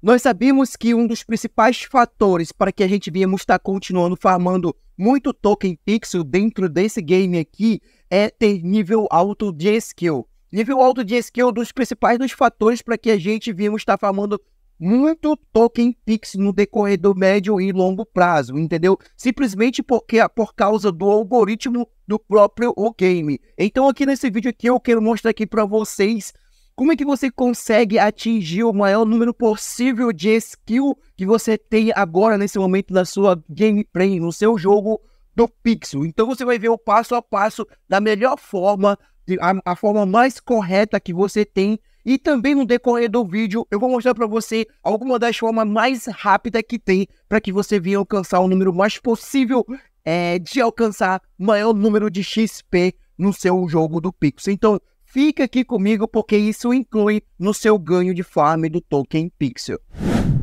Nós sabemos que um dos principais fatores para que a gente viemos estar continuando farmando muito token pixel dentro desse game aqui é ter nível alto de skill. Nível alto de skill é um dos principais dos fatores para que a gente viemos estar farmando muito token pixel no decorrer do médio e longo prazo, entendeu? Simplesmente porque é por causa do algoritmo do próprio o game. Então aqui nesse vídeo aqui eu quero mostrar aqui para vocês como é que você consegue atingir o maior número possível de skill que você tem agora nesse momento da sua gameplay, no seu jogo do pixel? Então você vai ver o passo a passo da melhor forma, a, a forma mais correta que você tem. E também no decorrer do vídeo eu vou mostrar para você alguma das formas mais rápidas que tem para que você venha alcançar o número mais possível é, de alcançar maior número de XP no seu jogo do Pixel. Então, Fica aqui comigo porque isso inclui no seu ganho de farm do token Pixel.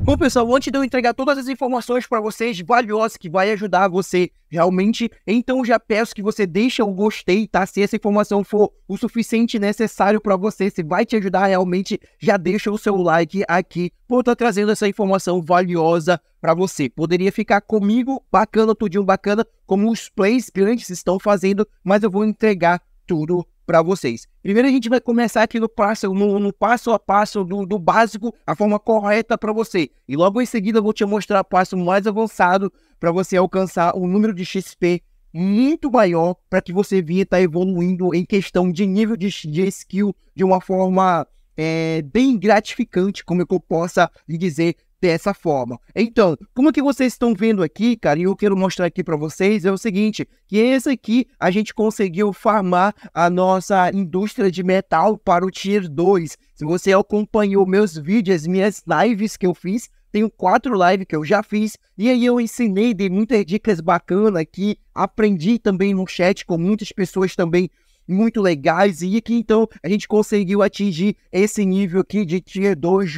Bom, pessoal, antes de eu entregar todas as informações para vocês valiosas que vai ajudar você realmente, então já peço que você deixe o um gostei, tá? Se essa informação for o suficiente necessário para você, se vai te ajudar realmente, já deixa o seu like aqui por estar trazendo essa informação valiosa para você. Poderia ficar comigo, bacana, tudinho bacana, como os plays grandes estão fazendo, mas eu vou entregar tudo para vocês. Primeiro a gente vai começar aqui no passo, no, no passo a passo do, do básico, a forma correta para você. E logo em seguida eu vou te mostrar o passo mais avançado para você alcançar um número de XP muito maior para que você venha estar tá evoluindo em questão de nível de, de skill de uma forma é, bem gratificante, como eu possa lhe dizer, dessa forma. Então, como que vocês estão vendo aqui, cara, e eu quero mostrar aqui para vocês é o seguinte, que esse aqui a gente conseguiu farmar a nossa indústria de metal para o Tier 2. Se você acompanhou meus vídeos, minhas lives que eu fiz, tenho quatro lives que eu já fiz, e aí eu ensinei, dei muitas dicas bacanas aqui, aprendi também no chat com muitas pessoas também muito legais e que então a gente conseguiu atingir esse nível aqui de Tier 2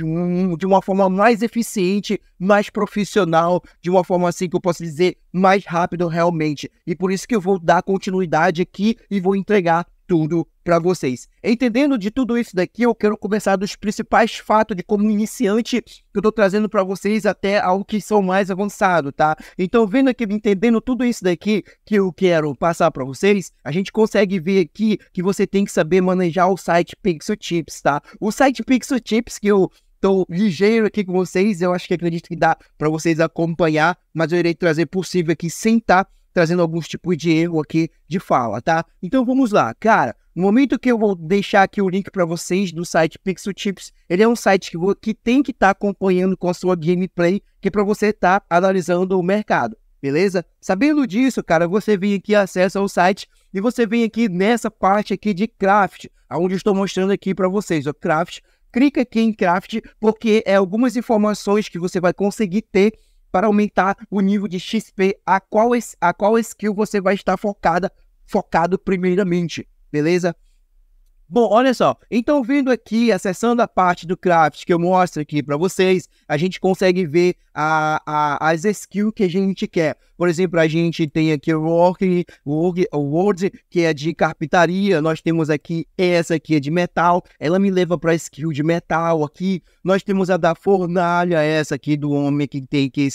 de uma forma mais eficiente, mais profissional, de uma forma assim que eu posso dizer mais rápido realmente. E por isso que eu vou dar continuidade aqui e vou entregar tudo para vocês. Entendendo de tudo isso daqui, eu quero começar dos principais fatos de como iniciante que eu estou trazendo para vocês até ao que são mais avançado, tá? Então, vendo aqui, entendendo tudo isso daqui que eu quero passar para vocês, a gente consegue ver aqui que você tem que saber manejar o site Pixel Tips, tá? O site Pixel Tips que eu tô ligeiro aqui com vocês, eu acho que acredito que dá para vocês acompanhar, mas eu irei trazer possível aqui sem tá trazendo alguns tipos de erro aqui de fala, tá? Então vamos lá, cara. No momento que eu vou deixar aqui o link para vocês do site Pixel Tips, ele é um site que, que tem que estar tá acompanhando com a sua gameplay, que é para você estar tá analisando o mercado, beleza? Sabendo disso, cara, você vem aqui, acessa o site e você vem aqui nessa parte aqui de craft, aonde estou mostrando aqui para vocês, o craft. Clica aqui em craft porque é algumas informações que você vai conseguir ter para aumentar o nível de XP a qual, a qual skill você vai estar focada, focado primeiramente beleza? Bom, olha só. Então, vindo aqui, acessando a parte do craft que eu mostro aqui para vocês, a gente consegue ver a, a, as skills que a gente quer. Por exemplo, a gente tem aqui o Work, que é de carpintaria. Nós temos aqui essa aqui é de metal. Ela me leva para skill de metal aqui. Nós temos a da fornalha, essa aqui do homem que tem que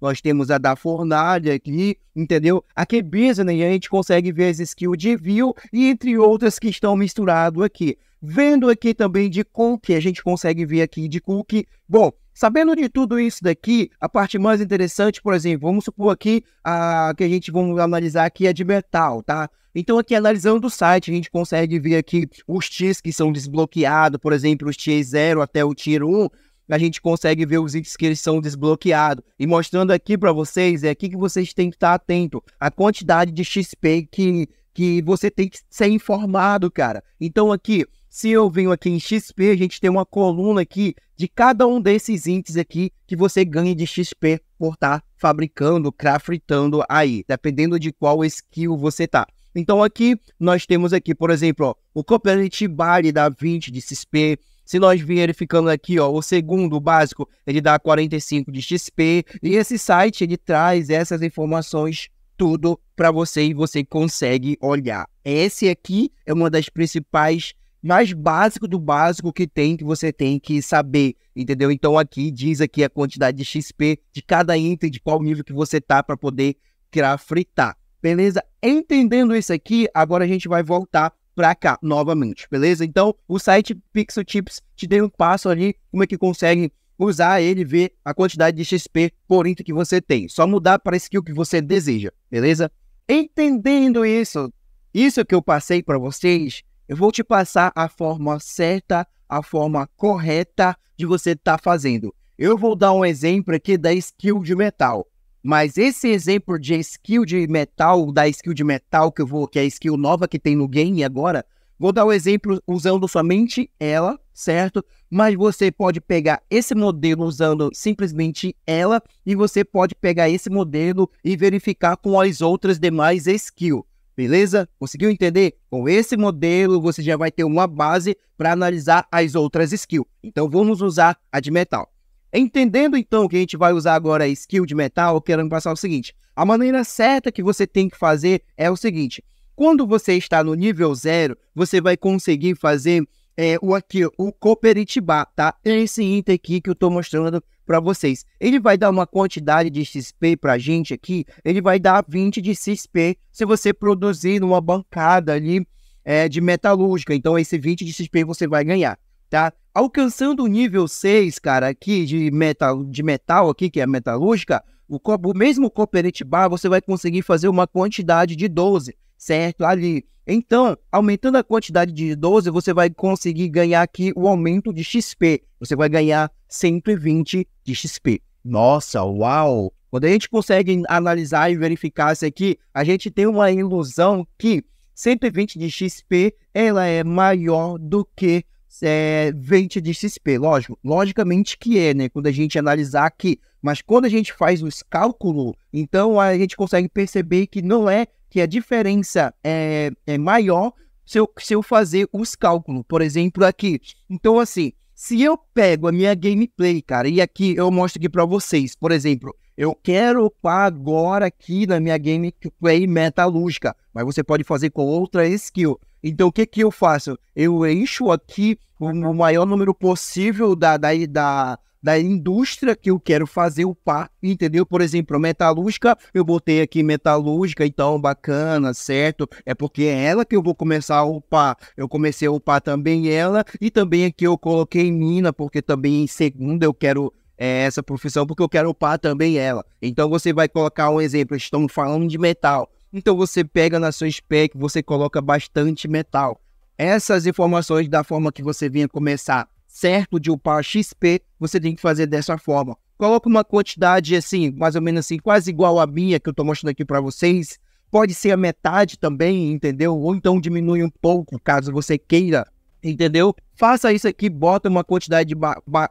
Nós temos a da fornalha aqui, entendeu? Aqui é business, a gente consegue ver as skills de view e entre outras que estão misturadas aqui. Vendo aqui também de cookie, a gente consegue ver aqui de cookie. Bom, Sabendo de tudo isso daqui, a parte mais interessante, por exemplo, vamos supor aqui a que a gente vamos analisar aqui é de metal, tá? Então aqui analisando o site, a gente consegue ver aqui os tiers que são desbloqueados, por exemplo, os tier 0 até o tier 1, a gente consegue ver os itens que eles são desbloqueados. E mostrando aqui para vocês, é aqui que vocês têm que estar atento, a quantidade de XP que que você tem que ser informado, cara. Então aqui, se eu venho aqui em XP, a gente tem uma coluna aqui de cada um desses índices aqui que você ganha de XP por estar tá fabricando, craftando aí, dependendo de qual skill você tá. Então aqui nós temos aqui, por exemplo, ó, o Copelete Bari dá 20 de XP, se nós verificando aqui, ó, o segundo básico, ele dá 45 de XP. E esse site, ele traz essas informações tudo para você e você consegue olhar. Esse aqui é uma das principais mais básico do básico que tem, que você tem que saber, entendeu? Então aqui diz aqui a quantidade de XP de cada item, de qual nível que você tá para poder criar fritar. Beleza? Entendendo isso aqui, agora a gente vai voltar para cá novamente, beleza? Então, o site Pixel Tips te deu um passo ali, como é que consegue usar ele ver a quantidade de XP por item que você tem. Só mudar para a skill que você deseja, beleza? Entendendo isso, isso que eu passei para vocês, eu vou te passar a forma certa, a forma correta de você estar tá fazendo. Eu vou dar um exemplo aqui da skill de metal. Mas esse exemplo de skill de metal, da skill de metal que eu vou, que é a skill nova que tem no game agora, vou dar um exemplo usando somente ela, certo? Mas você pode pegar esse modelo usando simplesmente ela e você pode pegar esse modelo e verificar com as outras demais skills. Beleza? Conseguiu entender? Com esse modelo, você já vai ter uma base para analisar as outras skills. Então, vamos usar a de metal. Entendendo, então, que a gente vai usar agora a skill de metal, eu quero passar o seguinte. A maneira certa que você tem que fazer é o seguinte. Quando você está no nível zero, você vai conseguir fazer é, o aqui, o cooperitiba tá? É esse item aqui que eu tô mostrando para vocês. Ele vai dar uma quantidade de XP pra gente aqui, ele vai dar 20 de XP se você produzir numa bancada ali é, de metalúrgica. Então esse 20 de XP você vai ganhar, tá? Alcançando o nível 6, cara, aqui de metal, de metal aqui, que é metalúrgica, o, o mesmo cooperitiba você vai conseguir fazer uma quantidade de 12 certo? Ali. Então, aumentando a quantidade de 12, você vai conseguir ganhar aqui o aumento de XP. Você vai ganhar 120 de XP. Nossa, uau! Quando a gente consegue analisar e verificar isso aqui, a gente tem uma ilusão que 120 de XP ela é maior do que é, 20 de XP. Lógico, logicamente que é, né? Quando a gente analisar aqui. Mas quando a gente faz os cálculos, então a gente consegue perceber que não é que a diferença é, é maior se eu, se eu fazer os cálculos, por exemplo, aqui. Então, assim, se eu pego a minha gameplay, cara, e aqui eu mostro aqui para vocês, por exemplo, eu quero upar agora aqui na minha gameplay metalúrgica, mas você pode fazer com outra skill. Então, o que, que eu faço? Eu encho aqui o maior número possível da, da, da, da indústria que eu quero fazer o par, entendeu? Por exemplo, metalúrgica, eu botei aqui metalúrgica, então bacana, certo? É porque é ela que eu vou começar a upar. Eu comecei a upar também ela e também aqui eu coloquei mina, porque também em segunda eu quero é, essa profissão, porque eu quero upar também ela. Então você vai colocar um exemplo, estamos falando de metal. Então você pega na sua spec, você coloca bastante metal essas informações da forma que você vinha começar certo de upar XP, você tem que fazer dessa forma. Coloca uma quantidade assim, mais ou menos assim, quase igual à minha que eu estou mostrando aqui para vocês. Pode ser a metade também, entendeu? Ou então diminui um pouco, caso você queira, entendeu? Faça isso aqui, bota uma quantidade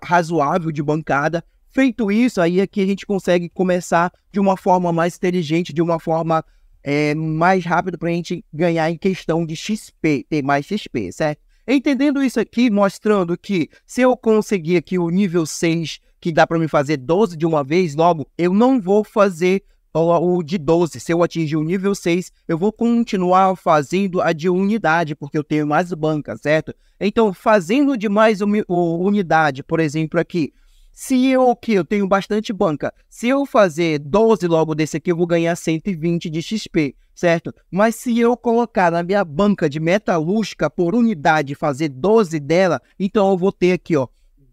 razoável de bancada. Feito isso, aí aqui é que a gente consegue começar de uma forma mais inteligente, de uma forma é, mais rápida para a gente ganhar em questão de XP, ter mais XP, certo? Entendendo isso aqui, mostrando que se eu conseguir aqui o nível 6, que dá para me fazer 12 de uma vez, logo, eu não vou fazer o de 12. Se eu atingir o nível 6, eu vou continuar fazendo a de unidade, porque eu tenho mais banca, certo? Então, fazendo de mais unidade, por exemplo, aqui, se eu, que eu tenho bastante banca, se eu fazer 12 logo desse aqui, eu vou ganhar 120 de XP, certo? Mas se eu colocar na minha banca de metalúrgica por unidade fazer 12 dela, então eu vou ter aqui, ó,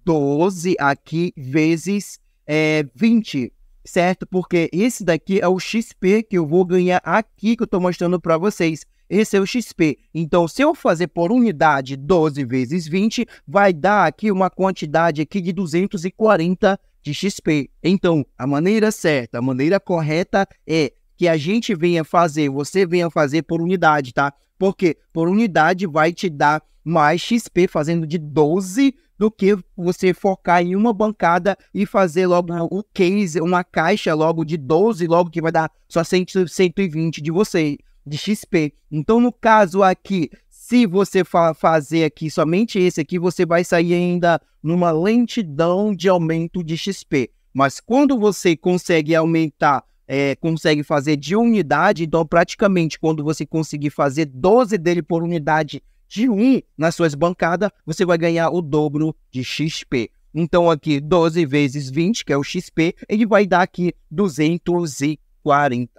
12 aqui vezes é, 20, certo? Porque esse daqui é o XP que eu vou ganhar aqui que eu estou mostrando para vocês. Esse é o XP. Então, se eu fazer por unidade 12 vezes 20, vai dar aqui uma quantidade aqui de 240 de XP. Então, a maneira certa, a maneira correta é que a gente venha fazer, você venha fazer por unidade, tá? Porque por unidade vai te dar mais XP fazendo de 12 do que você focar em uma bancada e fazer logo o case, uma caixa logo de 12, logo que vai dar só 120 de você de XP. Então, no caso aqui, se você fa fazer aqui somente esse aqui, você vai sair ainda numa lentidão de aumento de XP. Mas quando você consegue aumentar, é, consegue fazer de unidade, então praticamente quando você conseguir fazer 12 dele por unidade de 1 nas suas bancadas, você vai ganhar o dobro de XP. Então aqui 12 vezes 20, que é o XP, ele vai dar aqui 240.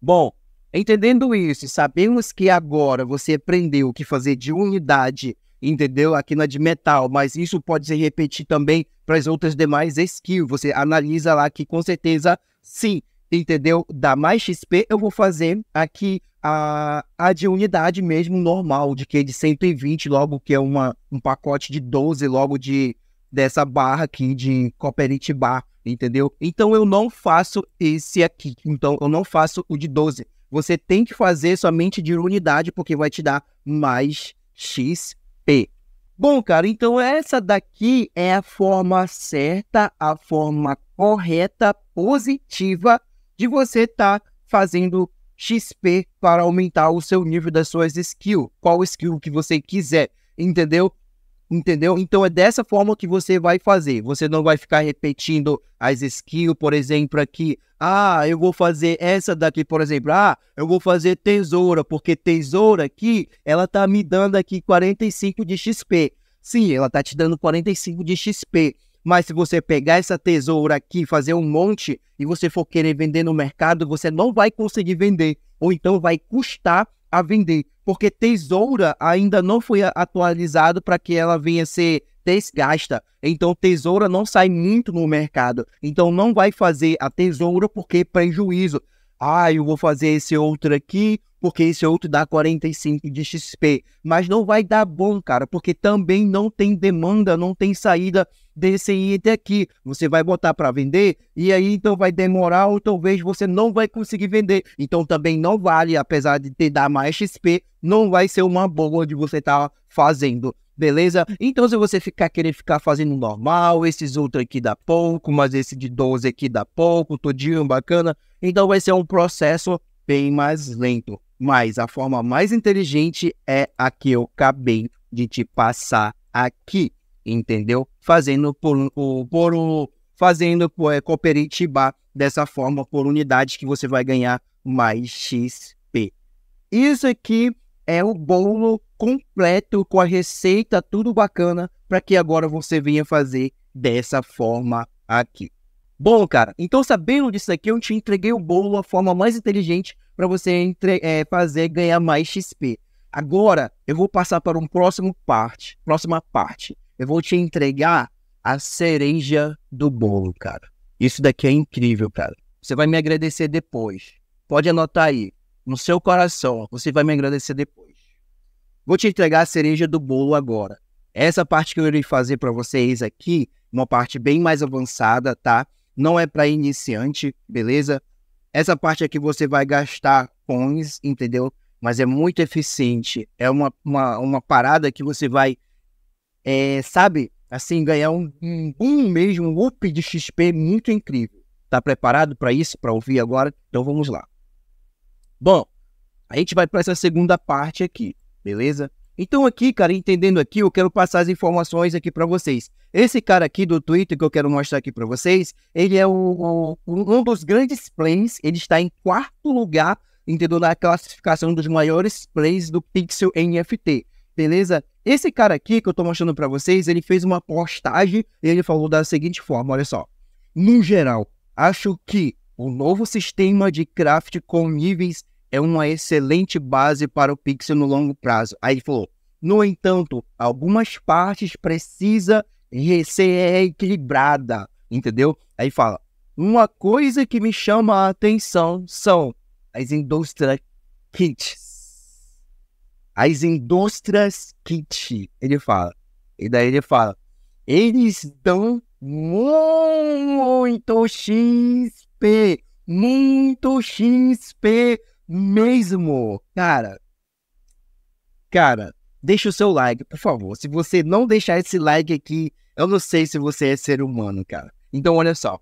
Bom, Entendendo isso, sabemos que agora você aprendeu o que fazer de unidade, entendeu? Aqui na é de metal, mas isso pode se repetir também para as outras demais skills. Você analisa lá que com certeza sim, entendeu? Dá mais XP, eu vou fazer aqui a, a de unidade mesmo normal, de que é de 120, logo que é uma, um pacote de 12, logo de dessa barra aqui de Copperite Bar, entendeu? Então eu não faço esse aqui, então eu não faço o de 12 você tem que fazer somente de unidade, porque vai te dar mais XP. Bom, cara, então essa daqui é a forma certa, a forma correta, positiva de você estar tá fazendo XP para aumentar o seu nível das suas skills, qual skill que você quiser, entendeu? Entendeu? Então é dessa forma que você vai fazer. Você não vai ficar repetindo as skills, por exemplo, aqui. Ah, eu vou fazer essa daqui, por exemplo. Ah, eu vou fazer tesoura, porque tesoura aqui, ela tá me dando aqui 45 de XP. Sim, ela tá te dando 45 de XP. Mas se você pegar essa tesoura aqui, fazer um monte e você for querer vender no mercado, você não vai conseguir vender. Ou então vai custar a vender porque Tesoura ainda não foi atualizado para que ela venha ser desgasta. Então, Tesoura não sai muito no mercado. Então, não vai fazer a Tesoura porque prejuízo ah, eu vou fazer esse outro aqui, porque esse outro dá 45 de XP. Mas não vai dar bom, cara, porque também não tem demanda, não tem saída desse item aqui. Você vai botar para vender e aí então vai demorar ou talvez você não vai conseguir vender. Então também não vale, apesar de te dar mais XP, não vai ser uma boa de você estar tá fazendo beleza? Então, se você ficar querer ficar fazendo normal, esses outros aqui dá pouco, mas esse de 12 aqui dá pouco, todinho bacana. Então, vai ser um processo bem mais lento. Mas a forma mais inteligente é a que eu acabei de te passar aqui, entendeu? Fazendo por, por, por fazendo é, cooperativar dessa forma por unidade que você vai ganhar mais XP. Isso aqui é o bolo completo com a receita, tudo bacana, para que agora você venha fazer dessa forma aqui. Bom, cara, então sabendo disso aqui, eu te entreguei o bolo a forma mais inteligente para você entre, é, fazer ganhar mais XP. Agora, eu vou passar para um próximo parte, próxima parte. Eu vou te entregar a cereja do bolo, cara. Isso daqui é incrível, cara. Você vai me agradecer depois. Pode anotar aí no seu coração. Você vai me agradecer depois. Vou te entregar a cereja do bolo agora. Essa parte que eu irei fazer para vocês aqui, uma parte bem mais avançada, tá? Não é para iniciante, beleza? Essa parte aqui você vai gastar coins, entendeu? Mas é muito eficiente. É uma, uma, uma parada que você vai, é, sabe? Assim, ganhar um, um, um mesmo, um up de XP muito incrível. Tá preparado para isso, para ouvir agora? Então vamos lá. Bom, a gente vai para essa segunda parte aqui, beleza? Então aqui, cara, entendendo aqui, eu quero passar as informações aqui para vocês. Esse cara aqui do Twitter que eu quero mostrar aqui para vocês, ele é o, o, um dos grandes plays, ele está em quarto lugar, entendeu? Na classificação dos maiores plays do Pixel NFT, beleza? Esse cara aqui que eu estou mostrando para vocês, ele fez uma postagem e ele falou da seguinte forma, olha só. No geral, acho que o novo sistema de craft com níveis é uma excelente base para o Pixel no longo prazo. Aí ele falou: no entanto, algumas partes precisa ser equilibrada, entendeu? Aí fala: uma coisa que me chama a atenção são as indústrias kits. As indústrias kits. ele fala. E daí ele fala: eles dão muito X XP, muito XP mesmo. Cara, cara, deixa o seu like, por favor. Se você não deixar esse like aqui, eu não sei se você é ser humano, cara. Então, olha só.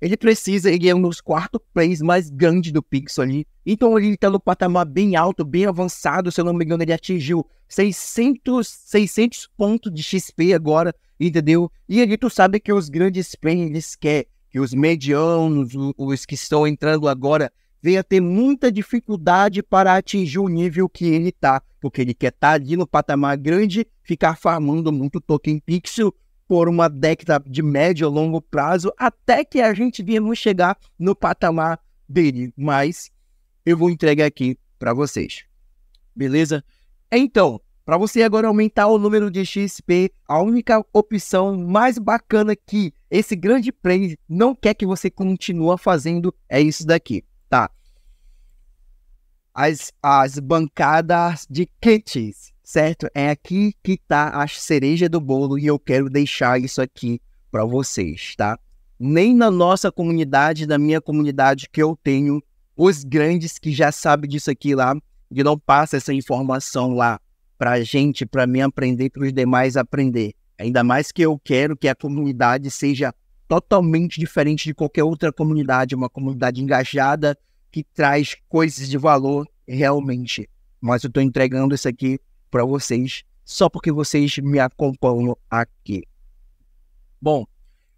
Ele precisa, ele é um dos quarto plays mais grandes do Pixel ali. Então ele está no patamar bem alto, bem avançado. Se eu não me engano, ele atingiu 600, 600 pontos de XP agora, entendeu? E ali tu sabe que os grandes plays eles querem que os medianos, os que estão entrando agora, a ter muita dificuldade para atingir o nível que ele está, porque ele quer estar tá ali no patamar grande, ficar farmando muito token pixel por uma década de médio a longo prazo, até que a gente viemos chegar no patamar dele. Mas eu vou entregar aqui para vocês. Beleza? Então, para você agora aumentar o número de XP, a única opção mais bacana que esse grande player não quer que você continue fazendo é isso daqui, tá? As, as bancadas de kits, certo? É aqui que tá a cereja do bolo e eu quero deixar isso aqui para vocês, tá? Nem na nossa comunidade, na minha comunidade que eu tenho, os grandes que já sabem disso aqui lá, e não passa essa informação lá pra gente, para mim aprender, para os demais aprender. Ainda mais que eu quero que a comunidade seja totalmente diferente de qualquer outra comunidade, uma comunidade engajada que traz coisas de valor realmente. Mas eu estou entregando isso aqui para vocês só porque vocês me acompanham aqui. Bom,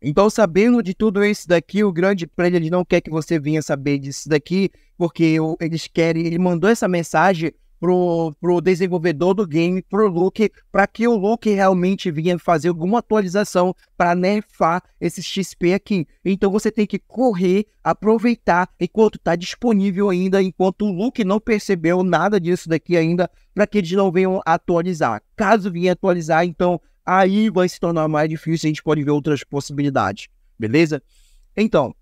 então sabendo de tudo isso daqui, o grande prêmio não quer que você venha saber disso daqui, porque eles querem, ele mandou essa mensagem pro, pro desenvolvedor do game, pro Luke, para que o Luke realmente vinha fazer alguma atualização para nerfar esse XP aqui. Então você tem que correr, aproveitar enquanto tá disponível ainda, enquanto o Luke não percebeu nada disso daqui ainda, para que eles não venham atualizar. Caso venha atualizar, então aí vai se tornar mais difícil, a gente pode ver outras possibilidades, beleza? Então,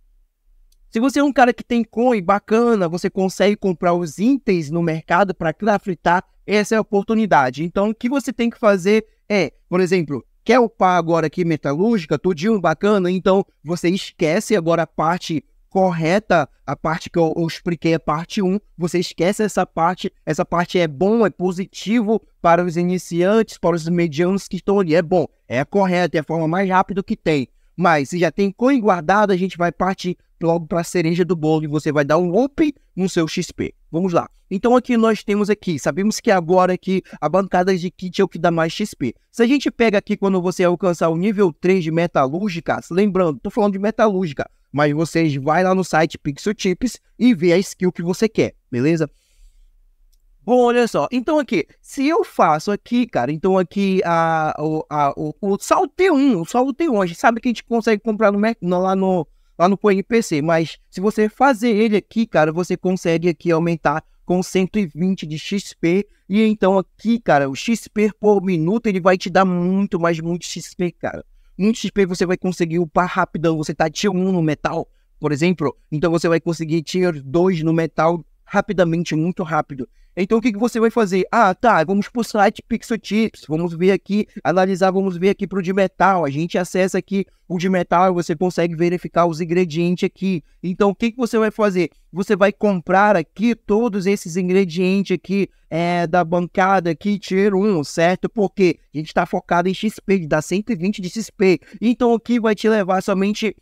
se você é um cara que tem coin bacana, você consegue comprar os itens no mercado para craftar, essa é a oportunidade. Então, o que você tem que fazer é, por exemplo, quer upar agora aqui metalúrgica, tudinho bacana, então você esquece agora a parte correta, a parte que eu, eu, expliquei, a parte 1, você esquece essa parte, essa parte é bom, é positivo para os iniciantes, para os medianos que estão ali, é bom, é correto, é a forma mais rápida que tem. Mas se já tem coin guardado, a gente vai partir logo para a cereja do bolo e você vai dar um up no seu XP. Vamos lá. Então aqui nós temos aqui, sabemos que agora aqui a bancada de kit é o que dá mais XP. Se a gente pega aqui quando você alcançar o nível 3 de metalúrgica, lembrando, tô falando de metalúrgica, mas vocês vai lá no site Pixel Tips e vê a skill que você quer, beleza? Bom, olha só, então aqui, se eu faço aqui, cara, então aqui a, a, a o, o saltei T1, o saltei T1, a gente sabe que a gente consegue comprar no, lá no, lá no PowerPC, mas se você fazer ele aqui, cara, você consegue aqui aumentar com 120 de XP. E então aqui, cara, o XP por minuto, ele vai te dar muito, mais, muito XP, cara. Muito XP você vai conseguir upar rapidão. Você tá tier 1 no metal, por exemplo. Então você vai conseguir tier 2 no metal rapidamente, muito rápido. Então o que, que você vai fazer? Ah, tá, vamos para o site Pixel Tips, vamos ver aqui, analisar, vamos ver aqui para o de metal. A gente acessa aqui o de metal e você consegue verificar os ingredientes aqui. Então o que, que você vai fazer? Você vai comprar aqui todos esses ingredientes aqui é, da bancada aqui, tier 1, certo? Porque a gente está focado em XP, dá 120 de XP. Então aqui vai te levar somente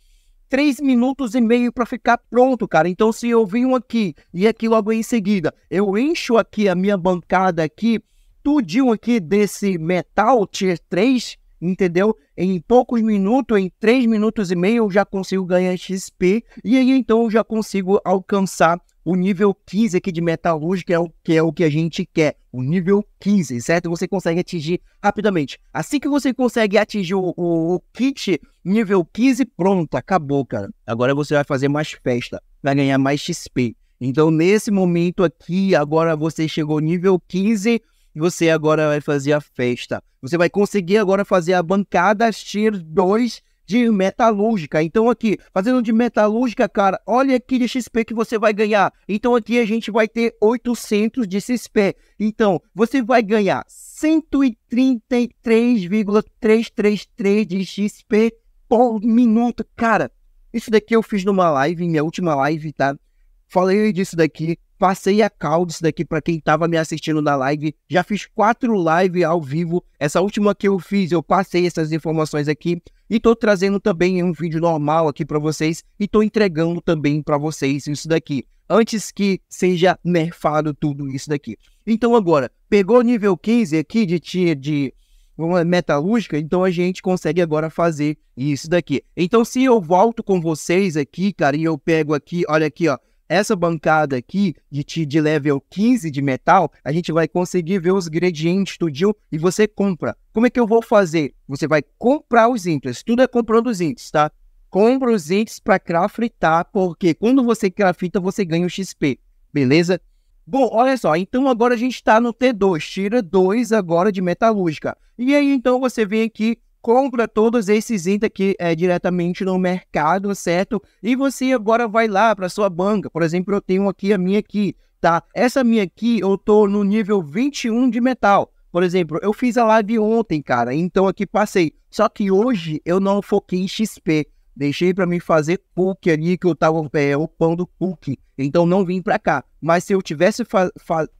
três minutos e meio para ficar pronto, cara. Então, se eu venho aqui e aqui logo em seguida, eu encho aqui a minha bancada aqui, tudinho aqui desse metal tier 3, entendeu? Em poucos minutos, em três minutos e meio, eu já consigo ganhar XP e aí então eu já consigo alcançar o nível 15 aqui de metalúrgica é o que é o que a gente quer. O nível 15, certo? Você consegue atingir rapidamente. Assim que você consegue atingir o, o, o kit nível 15, pronto, acabou, cara. Agora você vai fazer mais festa, vai ganhar mais XP. Então, nesse momento aqui, agora você chegou nível 15, você agora vai fazer a festa. Você vai conseguir agora fazer a bancada tier 2 de metalúrgica. Então aqui, fazendo de metalúrgica, cara, olha de XP que você vai ganhar. Então aqui a gente vai ter 800 de XP. Então, você vai ganhar 133,333 de XP por minuto, cara. Isso daqui eu fiz numa live, minha última live, tá? Falei disso daqui passei a caldo isso daqui para quem estava me assistindo na live. Já fiz quatro lives ao vivo. Essa última que eu fiz, eu passei essas informações aqui e estou trazendo também um vídeo normal aqui para vocês e estou entregando também para vocês isso daqui, antes que seja nerfado tudo isso daqui. Então agora, pegou nível 15 aqui de tier de uma metalúrgica, então a gente consegue agora fazer isso daqui. Então se eu volto com vocês aqui, cara, e eu pego aqui, olha aqui, ó, essa bancada aqui de, de level 15 de metal, a gente vai conseguir ver os gradientes do deal e você compra. Como é que eu vou fazer? Você vai comprar os índices, tudo é comprando os índices, tá? Compra os índices para craftar, porque quando você crafta, você ganha o XP, beleza? Bom, olha só, então agora a gente está no T2, tira 2 agora de metalúrgica. E aí então você vem aqui compra todos esses itens aqui é, diretamente no mercado, certo? E você agora vai lá para sua banca. Por exemplo, eu tenho aqui a minha aqui, tá? Essa minha aqui eu tô no nível 21 de metal. Por exemplo, eu fiz a live ontem, cara, então aqui passei. Só que hoje eu não foquei em XP. Deixei para mim fazer PUC ali, que eu tava é, upando PUC. Então não vim para cá. Mas se eu tivesse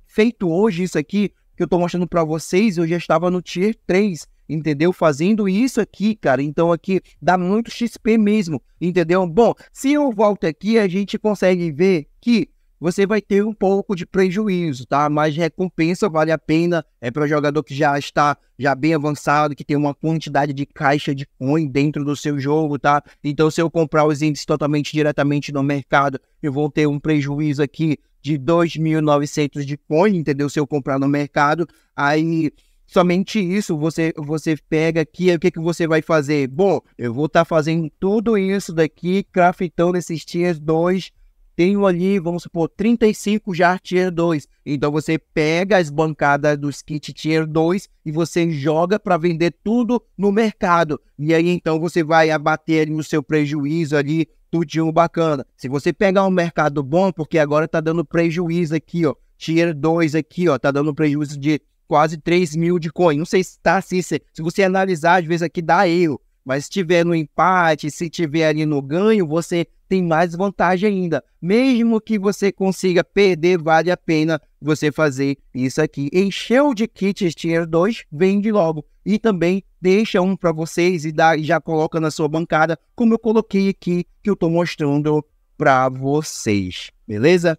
feito hoje isso aqui, que eu tô mostrando para vocês, eu já estava no Tier 3 entendeu? Fazendo isso aqui, cara. Então aqui dá muito XP mesmo, entendeu? Bom, se eu volto aqui, a gente consegue ver que você vai ter um pouco de prejuízo, tá? Mas recompensa vale a pena, é para o jogador que já está já bem avançado, que tem uma quantidade de caixa de coin dentro do seu jogo, tá? Então se eu comprar os índices totalmente diretamente no mercado, eu vou ter um prejuízo aqui de 2.900 de coin, entendeu? Se eu comprar no mercado, aí somente isso você você pega aqui, o que, que você vai fazer? Bom, eu vou estar tá fazendo tudo isso daqui, craftando esses tiers 2. Tenho ali, vamos supor, 35 já tier 2. Então você pega as bancadas dos kits tier 2 e você joga para vender tudo no mercado. E aí então você vai abater o seu prejuízo ali, tudinho bacana. Se você pegar um mercado bom, porque agora tá dando prejuízo aqui, ó. Tier 2 aqui, ó, tá dando prejuízo de quase 3 mil de coin. Não sei se tá assim, se, se você analisar, às vezes aqui dá erro, mas se tiver no empate, se tiver ali no ganho, você tem mais vantagem ainda. Mesmo que você consiga perder, vale a pena você fazer isso aqui. Encheu de kits tier 2, vende logo. E também deixa um para vocês e dá, já coloca na sua bancada, como eu coloquei aqui, que eu estou mostrando para vocês. Beleza?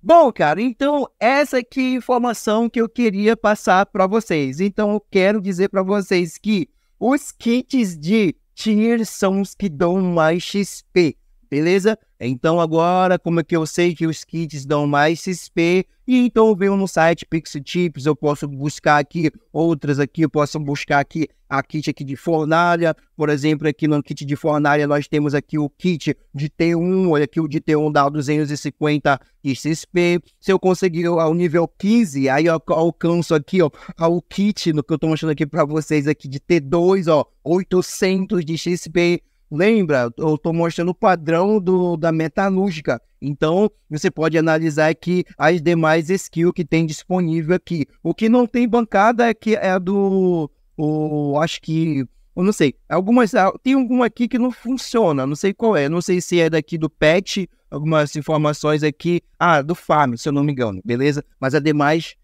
Bom, cara, então essa aqui é a informação que eu queria passar para vocês. Então eu quero dizer para vocês que os kits de tier são os que dão mais XP. Beleza? Então agora, como é que eu sei que os kits dão mais XP? E então eu venho no site Pixel Tips, eu posso buscar aqui outras aqui, eu posso buscar aqui a kit aqui de fornalha. Por exemplo, aqui no kit de fornalha nós temos aqui o kit de T1, olha aqui o de T1 dá 250 XP. Se eu conseguir ao nível 15, aí eu alcanço aqui, ó, o kit no que eu tô mostrando aqui para vocês aqui de T2, ó, 800 de XP. Lembra, eu estou mostrando o padrão do, da metalúrgica. Então, você pode analisar aqui as demais skills que tem disponível aqui. O que não tem bancada é que é do. O, acho que. Eu não sei. Algumas. Ah, tem alguma aqui que não funciona. Não sei qual é. Não sei se é daqui do patch. Algumas informações aqui. Ah, do farm, se eu não me engano. Beleza? Mas as demais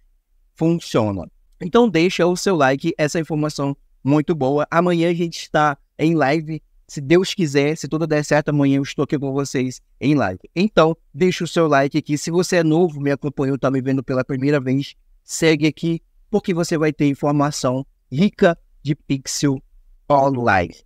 funcionam. Então, deixa o seu like. Essa informação muito boa. Amanhã a gente está em live se Deus quiser, se tudo der certo, amanhã eu estou aqui com vocês em live. Então, deixa o seu like aqui. Se você é novo, me acompanhou, está me vendo pela primeira vez, segue aqui, porque você vai ter informação rica de Pixel All Live.